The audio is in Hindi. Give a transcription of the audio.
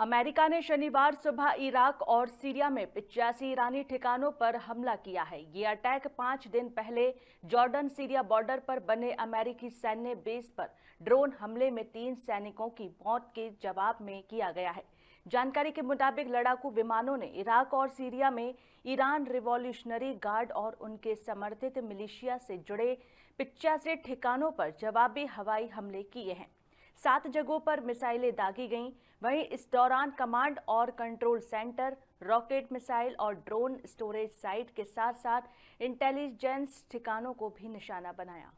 अमेरिका ने शनिवार सुबह इराक और सीरिया में पिचासी ईरानी ठिकानों पर हमला किया है ये अटैक पाँच दिन पहले जॉर्डन सीरिया बॉर्डर पर बने अमेरिकी सैन्य बेस पर ड्रोन हमले में तीन सैनिकों की मौत के जवाब में किया गया है जानकारी के मुताबिक लड़ाकू विमानों ने इराक और सीरिया में ईरान रिवॉल्यूशनरी गार्ड और उनके समर्थित मिलिशिया से जुड़े पिचासी ठिकानों पर जवाबी हवाई हमले किए हैं सात जगहों पर मिसाइलें दागी गईं वहीं इस दौरान कमांड और कंट्रोल सेंटर रॉकेट मिसाइल और ड्रोन स्टोरेज साइट के साथ साथ इंटेलिजेंस ठिकानों को भी निशाना बनाया